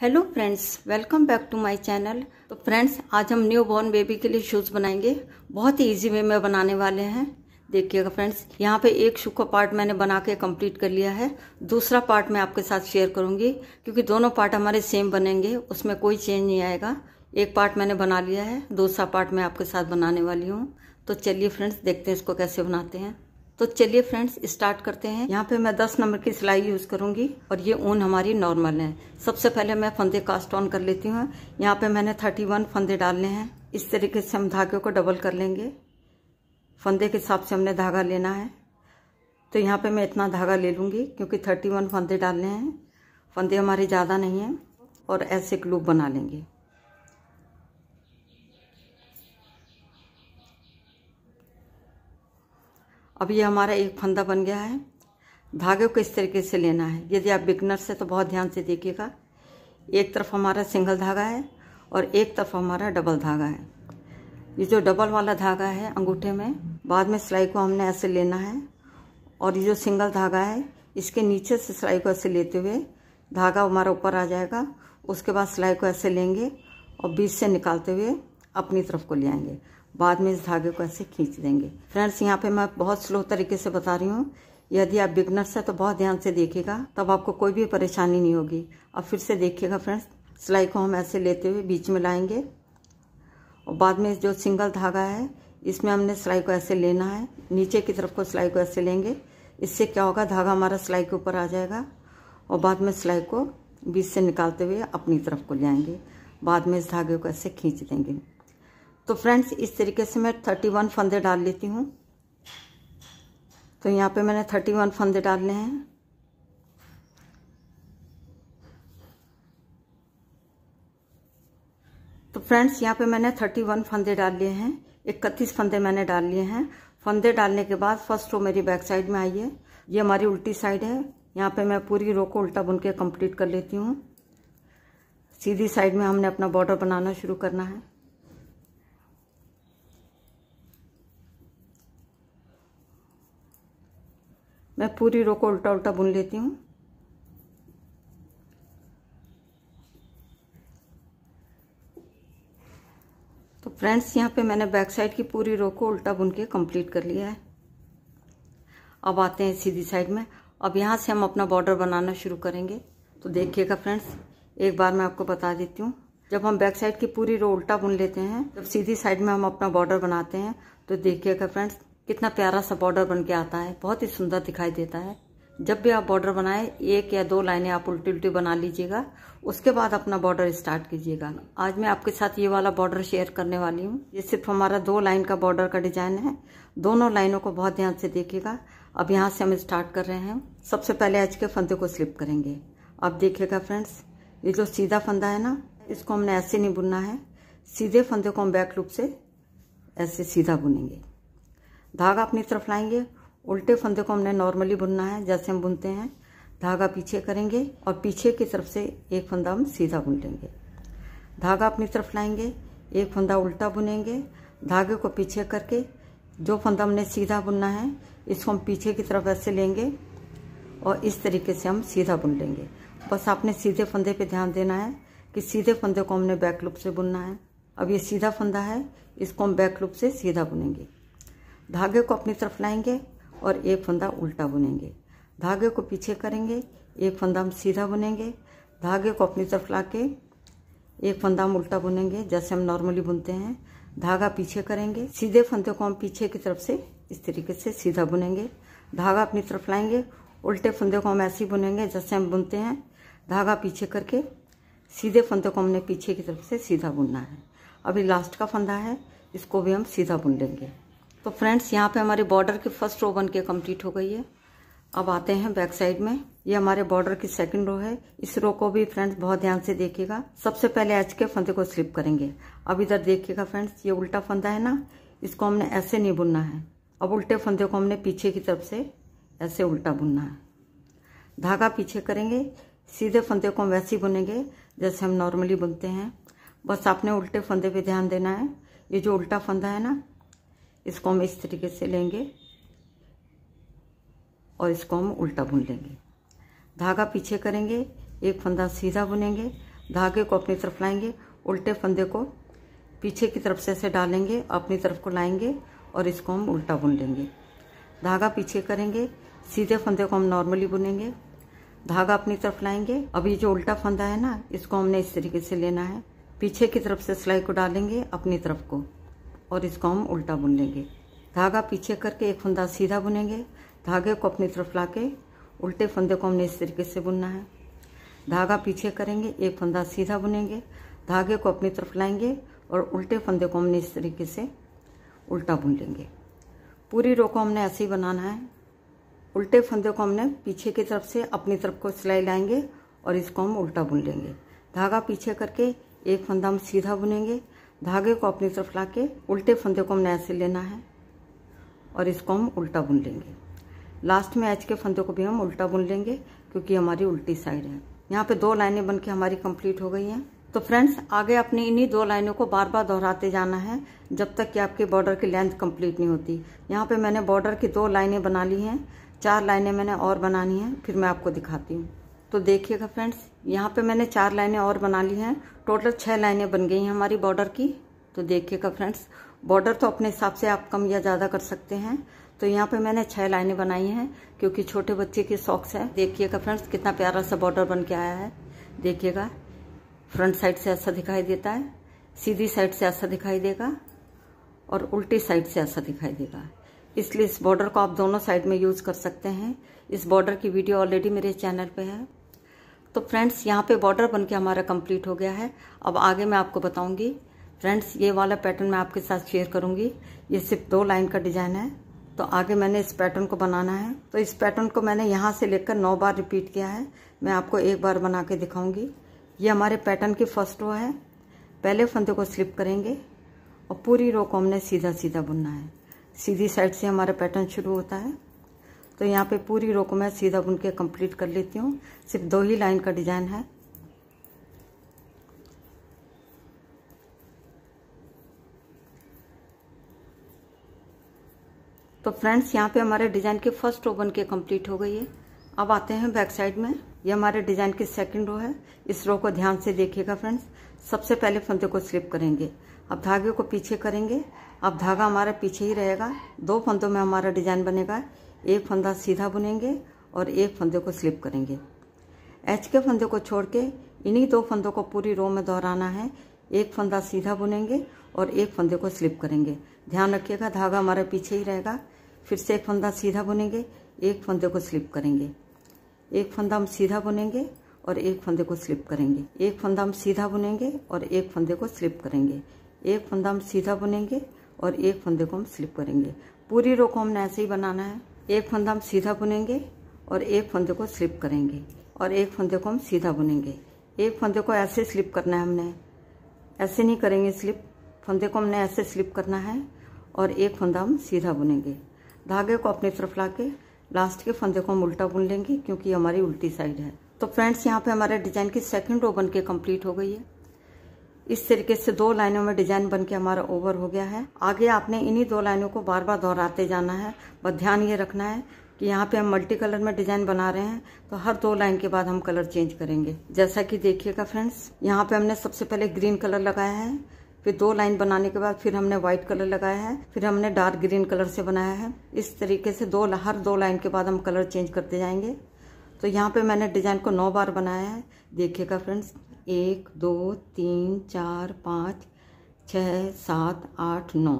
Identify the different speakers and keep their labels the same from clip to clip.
Speaker 1: hello friends welcome back to my channel तो friends आज हम न्यू बॉर्न बेबी के लिए शूज़ बनाएंगे बहुत ही इजी वे में बनाने वाले हैं देखिएगा फ्रेंड्स यहाँ पे एक शू का पार्ट मैंने बना के कम्प्लीट कर लिया है दूसरा पार्ट मैं आपके साथ शेयर करूँगी क्योंकि दोनों पार्ट हमारे सेम बनेंगे उसमें कोई चेंज नहीं आएगा एक पार्ट मैंने बना लिया है दूसरा पार्ट मैं आपके साथ बनाने वाली हूँ तो चलिए फ्रेंड्स देखते हैं इसको कैसे बनाते हैं तो चलिए फ्रेंड्स स्टार्ट करते हैं यहाँ पे मैं 10 नंबर की सिलाई यूज करूंगी और ये ऊन हमारी नॉर्मल है सबसे पहले मैं फंदे कास्ट ऑन कर लेती हूँ यहाँ पे मैंने 31 फंदे डालने हैं इस तरीके से हम धागे को डबल कर लेंगे फंदे के हिसाब से हमने धागा लेना है तो यहाँ पे मैं इतना धागा ले लूँगी क्योंकि थर्टी वन फंदे डालने हैं फंदे हमारे ज़्यादा नहीं हैं और ऐसे ग्लूप बना लेंगे अब ये हमारा एक फंदा बन गया है धागे को इस तरीके से लेना है यदि आप बिगनर से तो बहुत ध्यान से देखिएगा एक तरफ हमारा सिंगल धागा है और एक तरफ हमारा डबल धागा है ये जो डबल वाला धागा है अंगूठे में बाद में सिलाई को हमने ऐसे लेना है और ये जो सिंगल धागा है इसके नीचे से सिलाई को ऐसे लेते हुए धागा हमारा ऊपर आ जाएगा उसके बाद सिलाई को ऐसे लेंगे और बीच से निकालते हुए अपनी तरफ को ले आएंगे बाद में इस धागे को ऐसे खींच देंगे फ्रेंड्स यहाँ पे मैं बहुत स्लो तरीके से बता रही हूँ यदि आप बिगनर्स है तो बहुत ध्यान से देखिएगा तब आपको कोई भी परेशानी नहीं होगी अब फिर से देखिएगा फ्रेंड्स सिलाई को हम ऐसे लेते हुए बीच में लाएंगे और बाद में जो सिंगल धागा है इसमें हमने सिलाई को ऐसे लेना है नीचे की तरफ को सिलाई को ऐसे लेंगे इससे क्या होगा धागा हमारा सिलाई के ऊपर आ जाएगा और बाद में सिलाई को बीच से निकालते हुए अपनी तरफ को ले आएंगे बाद में इस धागे को ऐसे खींच देंगे तो फ्रेंड्स इस तरीके से मैं थर्टी वन फंदे डाल लेती हूँ तो यहाँ पे मैंने थर्टी वन फंदे डालने हैं तो फ्रेंड्स यहाँ पे मैंने थर्टी वन फंदे डाल लिए हैं इकतीस फंदे मैंने डाल लिए हैं फंदे डालने के बाद फर्स्ट रो मेरी बैक साइड में आई है ये हमारी उल्टी साइड है यहाँ पे मैं पूरी रो को उल्टा बुन के कम्प्लीट कर लेती हूँ सीधी साइड में हमने अपना बॉर्डर बनाना शुरू करना है मैं पूरी रो को उल्टा उल्टा बुन लेती हूँ तो फ्रेंड्स यहाँ पे मैंने बैक साइड की पूरी रो को उल्टा बुन के कंप्लीट कर लिया है अब आते हैं सीधी साइड में अब यहाँ से हम अपना बॉर्डर बनाना शुरू करेंगे तो देखिएगा फ्रेंड्स एक बार मैं आपको बता देती हूँ जब हम बैक साइड की पूरी रो उल्टा बुन लेते हैं जब सीधी साइड में हम अपना बॉर्डर बनाते हैं तो देखिएगा फ्रेंड्स कितना प्यारा सा बॉर्डर बन के आता है बहुत ही सुंदर दिखाई देता है जब भी आप बॉर्डर बनाए एक या दो लाइनें आप उल्टी उल्टी बना लीजिएगा उसके बाद अपना बॉर्डर स्टार्ट कीजिएगा आज मैं आपके साथ ये वाला बॉर्डर शेयर करने वाली हूँ ये सिर्फ हमारा दो लाइन का बॉर्डर का डिजाइन है दोनों लाइनों को बहुत ध्यान से देखिएगा अब यहाँ से हम स्टार्ट कर रहे हैं सबसे पहले आज के फंदे को स्लिप करेंगे अब देखिएगा फ्रेंड्स ये जो सीधा फंदा है ना इसको हमने ऐसे नहीं बुनना है सीधे फंदे को हम बैक लुक से ऐसे सीधा बुनेंगे धागा अपनी तरफ लाएंगे उल्टे फंदे को हमने नॉर्मली बुनना है जैसे हम बुनते हैं धागा पीछे करेंगे और पीछे की तरफ से एक फंदा हम सीधा बुन लेंगे धागा अपनी तरफ लाएंगे एक फंदा उल्टा बुनेंगे धागे को पीछे करके जो फंदा हमने सीधा बुनना है इसको हम पीछे की तरफ ऐसे लेंगे और इस तरीके से हम सीधा बुन लेंगे बस आपने सीधे फंदे पे ध्यान देना है कि सीधे फंदे को हमने बैक लूप से बुनना है अब ये सीधा फंदा है इसको हम बैक लूप से सीधा बुनेंगे धागे को अपनी तरफ लाएंगे और एक फंदा उल्टा बुनेंगे धागे को पीछे करेंगे एक फंदा हम सीधा बुनेंगे धागे को अपनी तरफ ला के एक फंदा हम उल्टा बुनेंगे जैसे हम नॉर्मली बुनते हैं धागा पीछे करेंगे सीधे फंदे को हम पीछे की तरफ से इस तरीके से सीधा बुनेंगे धागा अपनी तरफ लाएंगे उल्टे फंदे को हम ऐसे ही बुनेंगे जैसे हम बुनते हैं धागा पीछे करके सीधे फंदे को हमने पीछे की तरफ से सीधा बुनना है अभी लास्ट का फंदा है इसको भी हम सीधा बुन लेंगे तो फ्रेंड्स यहाँ पे हमारे बॉर्डर की फर्स्ट रो बन के कम्प्लीट हो गई है अब आते हैं बैक साइड में ये हमारे बॉर्डर की सेकंड रो है इस रो को भी फ्रेंड्स बहुत ध्यान से देखिएगा सबसे पहले एच के फंदे को स्लिप करेंगे अब इधर देखिएगा फ्रेंड्स ये उल्टा फंदा है ना इसको हमने ऐसे नहीं बुनना है अब उल्टे फंदे को हमने पीछे की तरफ से ऐसे उल्टा बुनना है धागा पीछे करेंगे सीधे फंदे को हम वैसे ही बुनेंगे जैसे हम नॉर्मली बुनते हैं बस आपने उल्टे फंदे पर ध्यान देना है ये जो उल्टा फंदा है ना इसको हम इस तरीके से लेंगे और इसको हम उल्टा बुन लेंगे धागा पीछे करेंगे एक फंदा सीधा बुनेंगे धागे को अपनी तरफ लाएंगे उल्टे फंदे को पीछे की तरफ से ऐसे डालेंगे अपनी तरफ को लाएंगे और इसको हम उल्टा बुन लेंगे धागा पीछे करेंगे सीधे फंदे को हम नॉर्मली बुनेंगे धागा अपनी तरफ लाएंगे अब ये जो उल्टा फंदा है ना इसको हमने इस तरीके से लेना है पीछे की तरफ से सिलाई को डालेंगे अपनी तरफ को और इसको हम उल्टा बुन लेंगे धागा पीछे करके एक फंदा सीधा बुनेंगे धागे को अपनी तरफ ला के उल्टे फंदे को हमने इस तरीके से बुनना है धागा पीछे करेंगे एक फंदा सीधा बुनेंगे धागे को अपनी तरफ लाएंगे और उल्टे फंदे को हमने इस तरीके से उल्टा बुन लेंगे पूरी रो को हमने ऐसे ही बनाना है उल्टे फंदे को हमने पीछे की तरफ से अपनी तरफ को सिलाई लाएंगे और इसको हम उल्टा बुन लेंगे धागा पीछे करके एक फंदा हम सीधा बुनेंगे धागे को अपनी तरफ ला के उल्टे फंदे को हमने ऐसे लेना है और इसको हम उल्टा बुन लेंगे लास्ट में एच के फंदे को भी हम उल्टा बुन लेंगे क्योंकि हमारी उल्टी साइड है यहाँ पे दो लाइनें बन के हमारी कंप्लीट हो गई हैं तो फ्रेंड्स आगे अपनी इन्हीं दो लाइनों को बार बार दोहराते जाना है जब तक कि आपके बॉर्डर की लेंथ कंप्लीट नहीं होती यहाँ पे मैंने बॉर्डर की दो लाइनें बना ली हैं चार लाइनें मैंने और बनानी हैं फिर मैं आपको दिखाती हूँ तो देखिएगा फ्रेंड्स यहाँ पे मैंने चार लाइनें और बना ली हैं टोटल छः लाइनें बन गई हैं हमारी बॉर्डर की तो देखिएगा फ्रेंड्स बॉर्डर तो अपने हिसाब से आप कम या ज़्यादा कर सकते हैं तो यहाँ पे मैंने छह लाइनें बनाई हैं क्योंकि छोटे बच्चे के सॉक्स है देखिएगा फ्रेंड्स कितना प्यारा सा बॉर्डर बन के आया है देखिएगा फ्रंट साइड से ऐसा दिखाई देता है सीधी साइड से ऐसा दिखाई देगा और उल्टी साइड से ऐसा दिखाई देगा इसलिए इस बॉर्डर को आप दोनों साइड में यूज़ कर सकते हैं इस बॉर्डर की वीडियो ऑलरेडी मेरे चैनल पे है तो फ्रेंड्स यहाँ पे बॉर्डर बनके हमारा कंप्लीट हो गया है अब आगे मैं आपको बताऊंगी फ्रेंड्स ये वाला पैटर्न मैं आपके साथ शेयर करूंगी ये सिर्फ दो लाइन का डिजाइन है तो आगे मैंने इस पैटर्न को बनाना है तो इस पैटर्न को मैंने यहाँ से लेकर नौ बार रिपीट किया है मैं आपको एक बार बना के दिखाऊंगी ये हमारे पैटर्न की फर्स्ट रो है पहले फंदे को स्लिप करेंगे और पूरी रो को हमने सीधा सीधा बुनना है सीधी साइड से हमारा पैटर्न शुरू होता है तो यहाँ पे पूरी रो को मैं सीधा बुन के कम्प्लीट कर लेती हूँ सिर्फ दो ही लाइन का डिज़ाइन है तो फ्रेंड्स यहाँ पे हमारे डिज़ाइन की फर्स्ट रो बन के कम्प्लीट हो गई है अब आते हैं बैक साइड में ये हमारे डिज़ाइन की सेकंड रो है इस रो को ध्यान से देखिएगा फ्रेंड्स सबसे पहले फंदे को स्लिप करेंगे अब धागे को पीछे करेंगे अब धागा हमारा पीछे ही रहेगा दो फंदों में हमारा डिजाइन बनेगा एक फंदा सीधा बुनेंगे और एक फंदे को स्लिप करेंगे एच के फंदे को छोड़ के इन्हीं दो फंदों को पूरी रो में दोहराना है एक फंदा सीधा बुनेंगे और एक फंदे को स्लिप करेंगे ध्यान रखिएगा धागा हमारा पीछे ही रहेगा फिर से एक फंदा सीधा बुनेंगे एक फंदे को स्लिप करेंगे एक फंदा हम सीधा बुनेंगे और एक फंदे को स्लिप करेंगे एक फंदा हम सीधा बुनेंगे और एक फंदे को स्लिप करेंगे एक फंदा हम सीधा बुनेंगे और एक फंदे को हम स्लिप करेंगे पूरी रो को हमने ऐसे ही बनाना है एक फंदा हम सीधा बुनेंगे और एक फंदे को स्लिप करेंगे और एक फंदे को हम सीधा बुनेंगे एक फंदे को ऐसे स्लिप करना है हमने ऐसे नहीं करेंगे स्लिप फंदे को हमने ऐसे स्लिप करना है और एक फंदा हम सीधा बुनेंगे धागे को अपनी तरफ ला के लास्ट के फंदे को हम उल्टा बुन लेंगे क्योंकि हमारी उल्टी साइड है तो फ्रेंड्स यहाँ पे हमारे डिजाइन की सेकंड रो बन के कम्प्लीट हो गई है इस तरीके से दो लाइनों में डिजाइन बन के हमारा ओवर हो गया है आगे आपने इन्हीं दो लाइनों को बार बार दोहराते जाना है बस ध्यान ये रखना है कि यहाँ पे हम मल्टी कलर में डिजाइन बना रहे हैं तो हर दो लाइन के बाद हम कलर चेंज करेंगे जैसा कि देखिएगा फ्रेंड्स यहाँ पे हमने सबसे पहले ग्रीन कलर लगाया है फिर दो लाइन बनाने के बाद फिर हमने व्हाइट कलर लगाया है फिर हमने डार्क ग्रीन कलर से बनाया है इस तरीके से दो हर दो लाइन के बाद हम कलर चेंज करते जाएंगे तो यहाँ पे मैंने डिजाइन को नौ बार बनाया है देखिएगा फ्रेंड्स एक दो तीन चार पाँच छः सात आठ नौ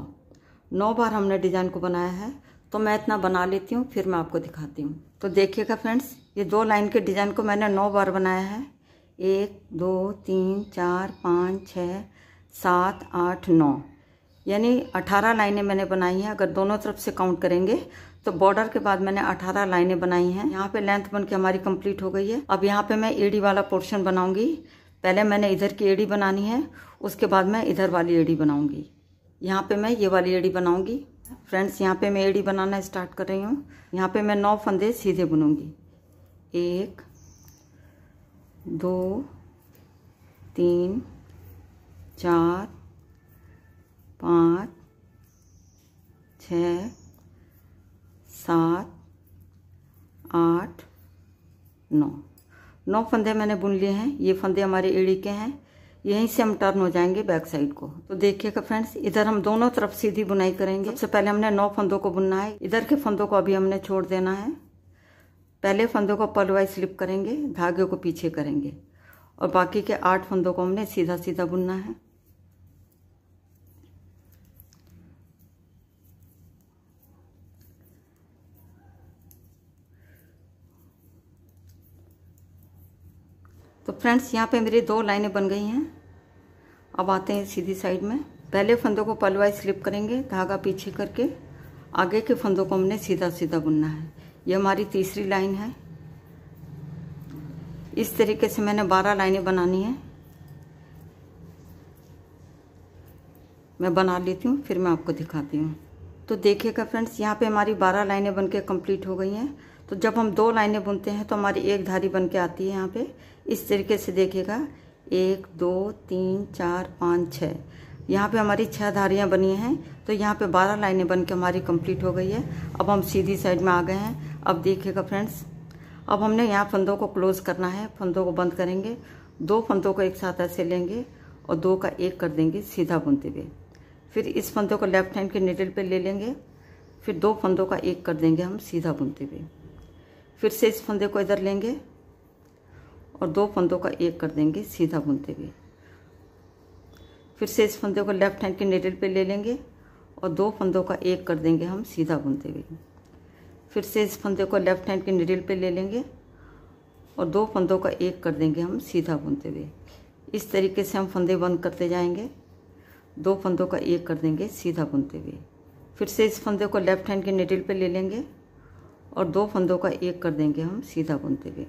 Speaker 1: नौ बार हमने डिज़ाइन को बनाया है तो मैं इतना बना लेती हूँ फिर मैं आपको दिखाती हूँ तो देखिएगा फ्रेंड्स ये दो लाइन के डिज़ाइन को मैंने नौ बार बनाया है एक दो तीन चार पाँच छः सात आठ नौ यानी अठारह लाइनें मैंने बनाई हैं अगर दोनों तरफ से काउंट करेंगे तो बॉर्डर के बाद मैंने अठारह लाइनें बनाई हैं यहाँ पे लेंथ बन के हमारी कंप्लीट हो गई है अब यहाँ पे मैं एडी वाला पोर्शन बनाऊंगी पहले मैंने इधर की एड़ी बनानी है उसके बाद मैं इधर वाली एड़ी बनाऊंगी यहाँ पे मैं ये वाली एड़ी बनाऊंगी फ्रेंड्स यहाँ पे मैं एड़ी बनाना स्टार्ट कर रही हूँ यहाँ पे मैं नौ फंदे सीधे बुनूंगी एक दो तीन चार पाँच छ सात आठ नौ नौ फंदे मैंने बुन लिए हैं ये फंदे हमारे एड़ी के हैं यहीं से हम टर्न हो जाएंगे बैक साइड को तो देखिएगा फ्रेंड्स इधर हम दोनों तरफ सीधी बुनाई करेंगे सबसे पहले हमने नौ फंदों को बुनना है इधर के फंदों को अभी हमने छोड़ देना है पहले फंदों को पलवाई स्लिप करेंगे धागे को पीछे करेंगे और बाकी के आठ फंदों को हमने सीधा सीधा बुनना है फ्रेंड्स यहाँ पे मेरी दो लाइनें बन गई हैं अब आते हैं सीधी साइड में पहले फंदों को पलवाई स्लिप करेंगे धागा पीछे करके आगे के फंदों को हमने सीधा सीधा बुनना है ये हमारी तीसरी लाइन है इस तरीके से मैंने बारह लाइनें बनानी है मैं बना लेती हूँ फिर मैं आपको दिखाती हूँ तो देखिएगा फ्रेंड्स यहाँ पे हमारी बारह लाइनें बनके कंप्लीट हो गई हैं तो जब हम दो लाइनें बुनते हैं तो हमारी एक धारी बन के आती है यहाँ पे इस तरीके से देखिएगा एक दो तीन चार पाँच छः यहाँ पे हमारी छः धारियाँ बनी हैं तो यहाँ पे बारह लाइनें बन के हमारी कंप्लीट हो गई है अब हम सीधी साइड में आ गए हैं अब देखिएगा फ्रेंड्स अब हमने यहाँ फंदों को क्लोज़ करना है फंदों को बंद करेंगे दो फंदों को एक साथ ऐसे लेंगे और दो का एक कर देंगे सीधा बुनते हुए फिर इस फंदों को लेफ्ट हैंड के निडल पर ले लेंगे फिर दो फंदों का एक कर देंगे हम सीधा बुनते हुए फिर से इस फंदे को इधर लेंगे और दो फंदों का एक कर देंगे सीधा बुनते हुए फिर से इस फंदे को लेफ्ट हैंड के नेटल पे ले लेंगे और दो फंदों का एक कर देंगे हम सीधा बुनते हुए फिर से इस फंदे को लेफ्ट हैंड के निडिल पे ले लेंगे और दो फंदों का एक कर देंगे हम सीधा बुनते हुए इस तरीके से हम फंदे बंद करते जाएंगे दो फंदों का एक कर देंगे सीधा बुनते हुए फिर से इस फंदे को लेफ्ट हैंड के निडिल पे ले लेंगे और दो फंदों का एक कर देंगे हम सीधा बुनते हुए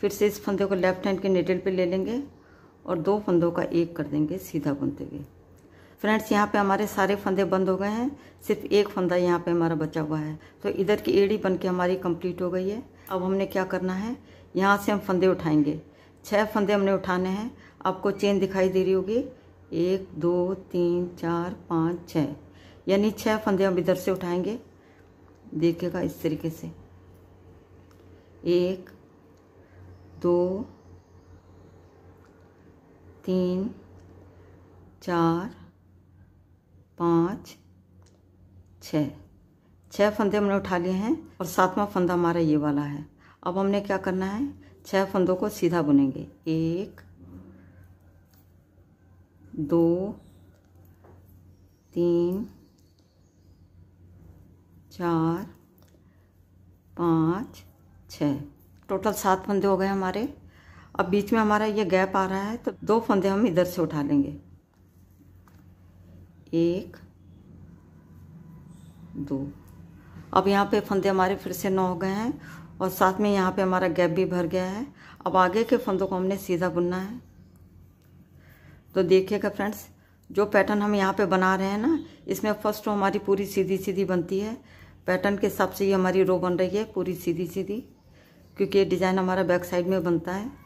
Speaker 1: फिर से इस फंदे को लेफ्ट हैंड के नेडल पे ले लेंगे और दो फंदों का एक कर देंगे सीधा बुनते हुए फ्रेंड्स यहाँ पे हमारे सारे फंदे बंद हो गए हैं सिर्फ एक फंदा यहाँ पे हमारा बचा हुआ है तो इधर की एड़ी बन के हमारी कंप्लीट हो गई है अब हमने क्या करना है यहाँ से हम फंदे उठाएंगे छः फंदे हमने उठाने हैं आपको चेन दिखाई दे रही होगी एक दो तीन चार पाँच छः यानी छः फंदे हम इधर से उठाएंगे देखिएगा इस तरीके से एक दो तीन चार पाँच छ छः फंदे हमने उठा लिए हैं और सातवां फंदा हमारा ये वाला है अब हमने क्या करना है छः फंदों को सीधा बुनेंगे एक दो तीन चार पाँच छः टोटल सात फंदे हो गए हमारे अब बीच में हमारा ये गैप आ रहा है तो दो फंदे हम इधर से उठा लेंगे एक दो अब यहाँ पे फंदे हमारे फिर से नौ हो गए हैं और साथ में यहाँ पे हमारा गैप भी भर गया है अब आगे के फंदों को हमने सीधा बुनना है तो देखिएगा फ्रेंड्स जो पैटर्न हम यहाँ पे बना रहे हैं ना इसमें फर्स्ट हमारी पूरी सीधी सीधी बनती है पैटर्न के हिसाब से ये हमारी रो बन रही है पूरी सीधी सीधी क्योंकि ये डिज़ाइन हमारा बैक साइड में बनता है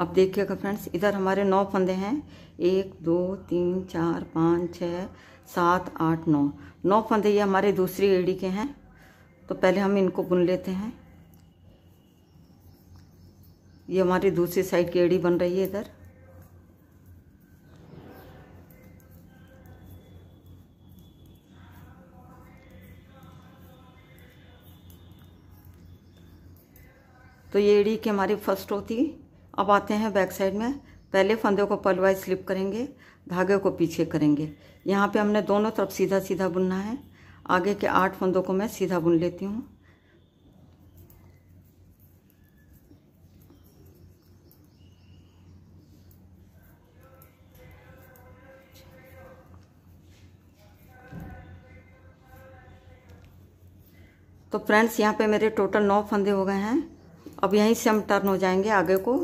Speaker 1: अब देखिएगा फ्रेंड्स इधर हमारे नौ फंदे हैं एक दो तीन चार पाँच छ सात आठ नौ नौ फंदे ये हमारे दूसरी एड़ी के हैं तो पहले हम इनको बुन लेते हैं ये हमारी दूसरी साइड की एड़ी बन रही है इधर तो ये एड़ी की हमारी फर्स्ट होती अब आते हैं बैक साइड में पहले फंदे को पलवाई स्लिप करेंगे धागे को पीछे करेंगे यहाँ पे हमने दोनों तरफ सीधा सीधा बुनना है आगे के आठ फंदों को मैं सीधा बुन लेती हूँ तो फ्रेंड्स यहाँ पे मेरे टोटल नौ फंदे हो गए हैं अब यहीं से हम टर्न हो जाएंगे आगे को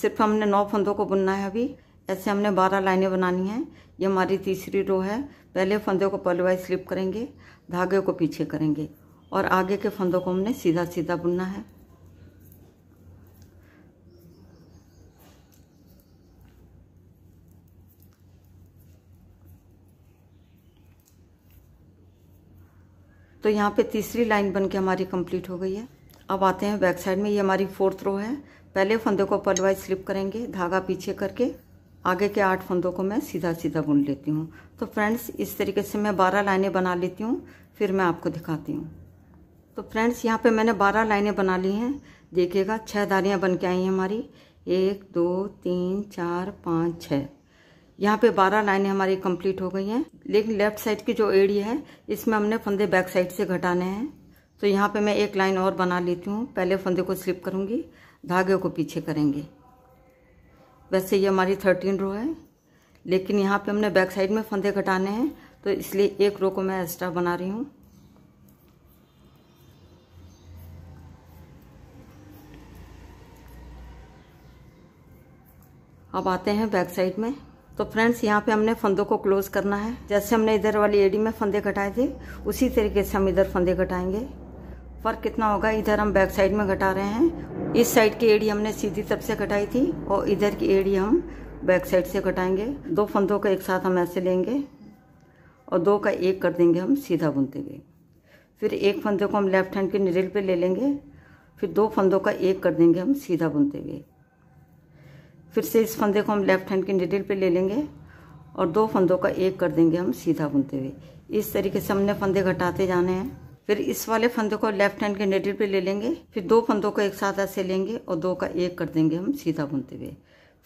Speaker 1: सिर्फ हमने नौ फंदों को बुनना है अभी ऐसे हमने बारह लाइनें बनानी हैं ये हमारी तीसरी रो है पहले फंदों को पहले स्लिप करेंगे धागे को पीछे करेंगे और आगे के फंदों को हमने सीधा सीधा बुनना है तो यहाँ पे तीसरी लाइन बन के हमारी कंप्लीट हो गई है अब आते हैं बैक साइड में ये हमारी फोर्थ रो है पहले फंदे को पलवाइज वाइज स्लिप करेंगे धागा पीछे करके आगे के आठ फंदों को मैं सीधा सीधा बुन लेती हूँ तो फ्रेंड्स इस तरीके से मैं बारह लाइनें बना लेती हूँ फिर मैं आपको दिखाती हूँ तो फ्रेंड्स यहाँ पे मैंने बारह लाइनें बना ली हैं देखिएगा छः धारियाँ बन के आई हैं हमारी एक दो तीन चार पाँच छः यहाँ पे बारह लाइनें हमारी कंप्लीट हो गई हैं लेकिन लेफ्ट साइड की जो एरिया है इसमें हमने फंदे बैक साइड से घटाने हैं तो यहाँ पे मैं एक लाइन और बना लेती हूँ पहले फंदे को स्लिप करूँगी धागे को पीछे करेंगे वैसे ये हमारी थर्टीन रो है लेकिन यहाँ पे हमने बैक साइड में फंदे घटाने हैं तो इसलिए एक रो को मैं एक्स्ट्रा बना रही हूँ अब आते हैं बैक साइड में तो फ्रेंड्स यहाँ पे हमने फंदों को क्लोज करना है जैसे हमने इधर वाली एडी में फंदे घटाए थे उसी तरीके से हम इधर फंदे घटाएंगे फर्क कितना होगा इधर हम बैक साइड में घटा रहे हैं इस साइड की एड़ी हमने सीधी तरफ से घटाई थी और इधर की एड़ी हम बैक साइड से घटाएंगे दो फंदों का एक साथ हम ऐसे लेंगे और दो का एक कर देंगे हम सीधा बुनते हुए फिर एक फंदे को हम लेफ्ट हैंड के निरिल पे ले लेंगे फिर दो फंदों का एक कर देंगे हम सीधा बुनते हुए फिर से इस फंदे को हम लेफ्ट हैंड के निडिल पे ले लेंगे और दो फंदों का एक कर देंगे हम सीधा बुनते हुए इस तरीके से हमने फंदे घटाते जाने हैं फिर इस वाले फंदे को लेफ्ट हैंड के निडिल पे ले लेंगे फिर दो फंदों को एक साथ ऐसे लेंगे और दो का एक कर देंगे हम सीधा बुनते हुए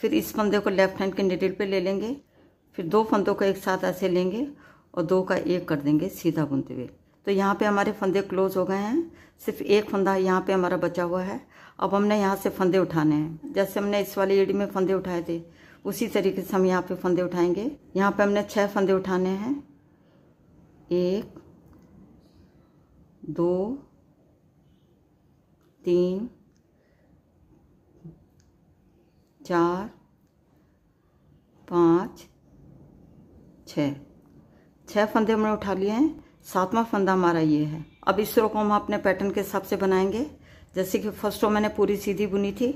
Speaker 1: फिर इस फंदे को लेफ्ट हैंड के निडिल पे ले लेंगे फिर दो फंदों को एक साथ ऐसे लेंगे और दो का एक कर देंगे सीधा बुनते हुए तो यहाँ पे हमारे फंदे क्लोज हो गए हैं सिर्फ एक फंदा यहाँ पे हमारा बचा हुआ है अब हमने यहाँ से फंदे उठाने हैं जैसे हमने इस वाली एड़ी में फंदे उठाए थे उसी तरीके से हम यहाँ पे फंदे उठाएंगे यहाँ पे हमने छह फंदे उठाने हैं एक दो तीन चार पाँच छ छह फंदे हमने उठा लिए हैं सातवां फंदा हमारा ये है अब इस रो को हम अपने पैटर्न के हिसाब से बनाएंगे जैसे कि फर्स्ट रो मैंने पूरी सीधी बुनी थी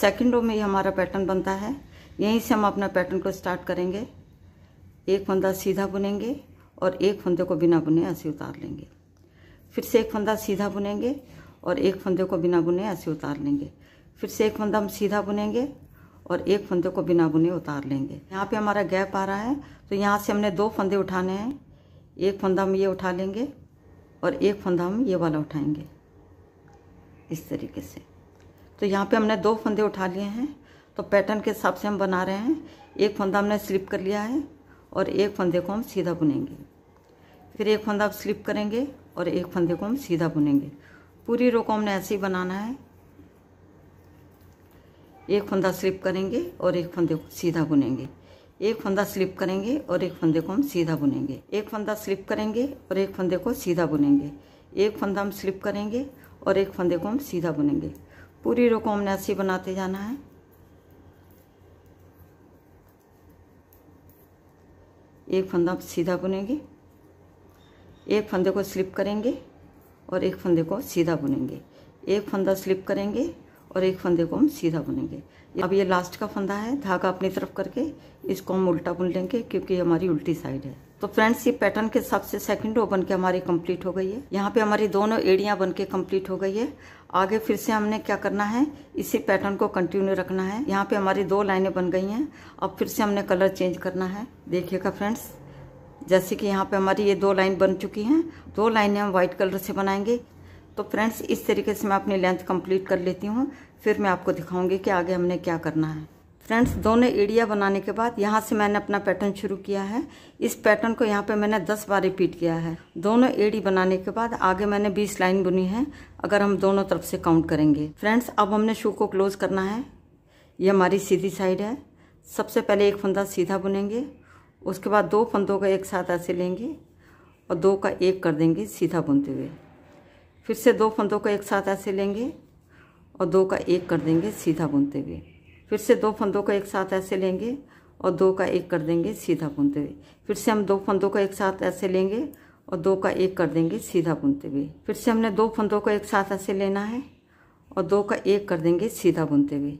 Speaker 1: सेकंड रो में ये हमारा पैटर्न बनता है यहीं से हम अपना पैटर्न को स्टार्ट करेंगे एक फंदा सीधा बुनेंगे और एक फंदे को बिना बुने ऐसे उतार लेंगे फिर से एक फंदा सीधा बुनेंगे और एक फंदे को बिना बुने ऐसे उतार लेंगे फिर से एक फंदा हम सीधा बुनेंगे और एक फंदे को बिना बुने उतार लेंगे यहाँ पे हमारा गैप आ रहा है तो यहाँ से हमने दो फंदे उठाने हैं एक फंदा हम ये उठा लेंगे और एक फंदा हम ये वाला उठाएंगे इस तरीके से तो यहाँ पे हमने दो फंदे उठा लिए हैं तो पैटर्न के हिसाब से हम बना रहे हैं एक फंदा हमने स्लिप कर लिया है और एक फंदे को हम सीधा बुनेंगे फिर एक फंदा स्लिप करेंगे और एक फंदे को हम सीधा बुनेंगे पूरी रो को हमने ऐसे ही बनाना है एक फंदा स्लिप करेंगे और एक फंदे को सीधा बुनेंगे एक फंदा स्लिप करेंगे और एक फंदे को हम सीधा बुनेंगे एक फंदा स्लिप करेंगे और एक फंदे को सीधा बुनेंगे एक फंदा हम स्लिप करेंगे और एक फंदे को हम सीधा बुनेंगे पूरी रो को हमने ऐसे बनाते जाना है एक फंदा सीधा बुनेंगे एक फंदे को स्लिप करेंगे और एक फंदे को सीधा बुनेंगे एक फंदा स्लिप करेंगे और एक फंदे को हम सीधा बुनेंगे अब ये लास्ट का फंदा है धागा अपनी तरफ करके इसको हम उल्टा बुन लेंगे क्योंकि हमारी उल्टी साइड है तो फ्रेंड्स ये पैटर्न के हिसाब से सेकंड रो बन के हमारी कंप्लीट हो गई है यहाँ पे हमारी दोनों एड़ियाँ बन के कंप्लीट हो गई है आगे फिर से हमने क्या करना है इसी पैटर्न को कंटिन्यू रखना है यहाँ पे हमारी दो लाइनें बन गई हैं अब फिर से हमने कलर चेंज करना है देखिएगा फ्रेंड्स जैसे कि यहाँ पे हमारी ये दो लाइन बन चुकी हैं दो लाइनें हम व्हाइट कलर से बनाएंगे तो फ्रेंड्स इस तरीके से मैं अपनी लेंथ कंप्लीट कर लेती हूँ फिर मैं आपको दिखाऊंगी कि आगे हमने क्या करना है फ्रेंड्स दोनों एड़िया बनाने के बाद यहाँ से मैंने अपना पैटर्न शुरू किया है इस पैटर्न को यहाँ पे मैंने 10 बार रिपीट किया है दोनों एड़ी बनाने के बाद आगे मैंने 20 लाइन बुनी है अगर हम दोनों तरफ से काउंट करेंगे फ्रेंड्स अब हमने शू को क्लोज करना है ये हमारी सीधी साइड है सबसे पहले एक फंदा सीधा बुनेंगे उसके बाद दो फंदों का एक साथ ऐसे लेंगे और दो का एक कर देंगे सीधा बुनते हुए फिर से दो फंदों को एक साथ ऐसे लेंगे और दो का एक कर देंगे सीधा बुनते हुए फिर से दो फंदों को एक साथ ऐसे लेंगे और दो का एक कर देंगे सीधा बुनते हुए फिर से हम दो फंदों को एक साथ ऐसे लेंगे और दो का एक कर देंगे सीधा बुनते हुए फिर से हमने दो फंदों को एक साथ ऐसे लेना है और दो का एक कर देंगे सीधा बुनते हुए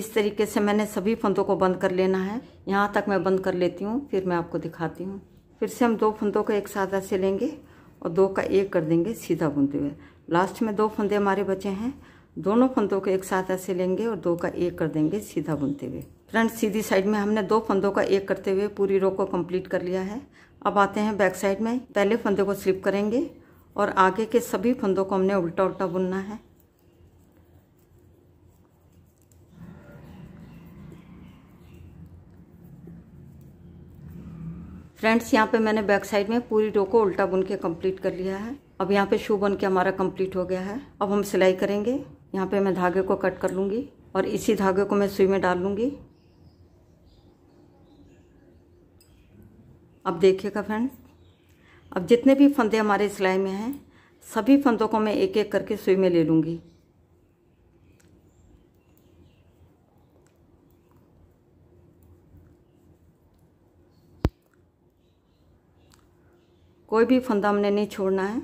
Speaker 1: इस तरीके से मैंने सभी फंदों को बंद कर लेना है यहाँ तक मैं बंद कर लेती हूँ फिर मैं आपको दिखाती हूँ फिर से हम दो फंदों को एक साथ ऐसे लेंगे और दो का एक कर देंगे सीधा बुनते हुए लास्ट में दो फंदे हमारे बचे हैं दोनों फंदों को एक साथ ऐसे लेंगे और दो का एक कर देंगे सीधा बुनते हुए फ्रंट सीधी साइड में हमने दो फंदों का एक करते हुए पूरी रो को कंप्लीट कर लिया है अब आते हैं बैक साइड में पहले फंदे को स्लिप करेंगे और आगे के सभी फंदों को हमने उल्टा उल्टा बुनना है फ्रेंड्स यहाँ पे मैंने बैक साइड में पूरी रो को उल्टा बुन के कम्प्लीट कर लिया है अब यहाँ पे शू बन के हमारा कम्प्लीट हो गया है अब हम सिलाई करेंगे यहाँ पे मैं धागे को कट कर लूँगी और इसी धागे को मैं सुई में डाल लूँगी अब देखिएगा फ्रेंड्स अब जितने भी फंदे हमारे सिलाई में हैं सभी फंदों को मैं एक एक करके सुई में ले लूँगी कोई भी फंदा हमने नहीं छोड़ना है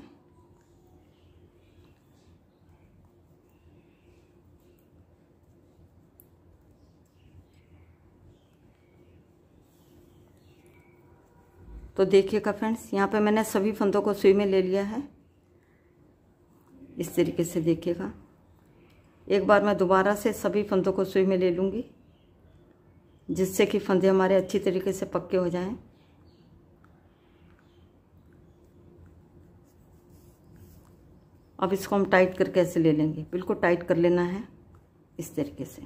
Speaker 1: तो देखिएगा फ्रेंड्स यहाँ पे मैंने सभी फंदों को सुई में ले लिया है इस तरीके से देखिएगा एक बार मैं दोबारा से सभी फंदों को सुई में ले लूँगी जिससे कि फंदे हमारे अच्छी तरीके से पक्के हो जाएं अब इसको हम टाइट करके ऐसे ले लेंगे बिल्कुल टाइट कर लेना है इस तरीके से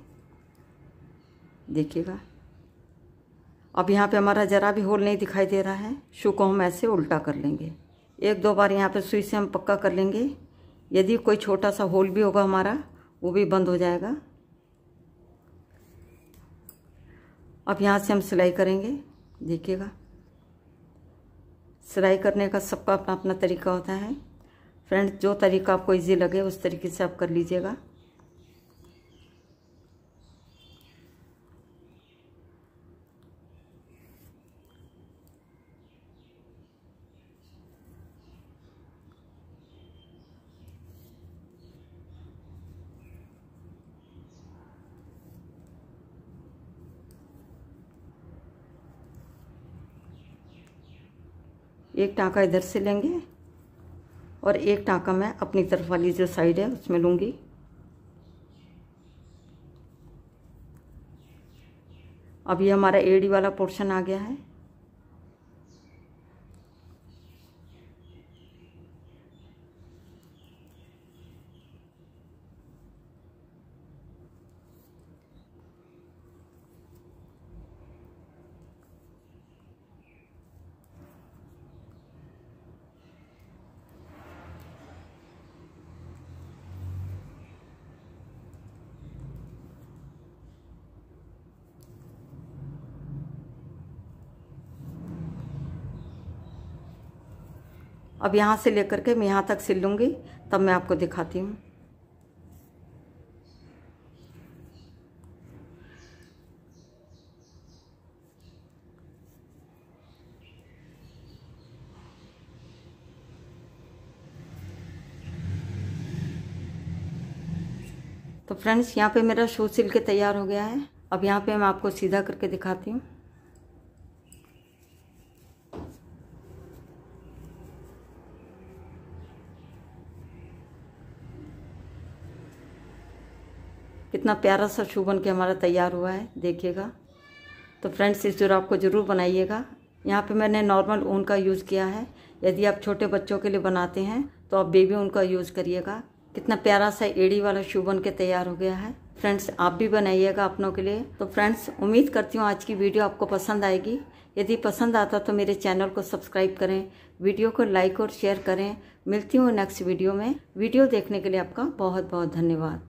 Speaker 1: देखिएगा अब यहाँ पे हमारा ज़रा भी होल नहीं दिखाई दे रहा है शू को हम ऐसे उल्टा कर लेंगे एक दो बार यहाँ पे सुई से हम पक्का कर लेंगे यदि कोई छोटा सा होल भी होगा हमारा वो भी बंद हो जाएगा अब यहाँ से हम सिलाई करेंगे देखिएगा सिलाई करने का सबका अपना अपना तरीका होता है फ्रेंड जो तरीका आपको इजी लगे उस तरीके से आप कर लीजिएगा एक टाँका इधर से लेंगे और एक टाँका मैं अपनी तरफ वाली जो साइड है उसमें लूँगी अब ये हमारा एडी वाला पोर्शन आ गया है अब यहाँ से लेकर के मैं यहाँ तक सिल लूँगी तब मैं आपको दिखाती हूँ तो फ्रेंड्स यहाँ पे मेरा शो सिल के तैयार हो गया है अब यहाँ पे मैं आपको सीधा करके दिखाती हूँ कितना प्यारा सा शू बन के हमारा तैयार हुआ है देखिएगा तो फ्रेंड्स इस जुराब को ज़रूर बनाइएगा यहाँ पे मैंने नॉर्मल ऊन का यूज़ किया है यदि आप छोटे बच्चों के लिए बनाते हैं तो आप बेबी ऊन का यूज़ करिएगा कितना प्यारा सा एड़ी वाला शू बन के तैयार हो गया है फ्रेंड्स आप भी बनाइएगा अपनों के लिए तो फ्रेंड्स उम्मीद करती हूँ आज की वीडियो आपको पसंद आएगी यदि पसंद आता तो मेरे चैनल को सब्सक्राइब करें वीडियो को लाइक और शेयर करें मिलती हूँ नेक्स्ट वीडियो में वीडियो देखने के लिए आपका बहुत बहुत धन्यवाद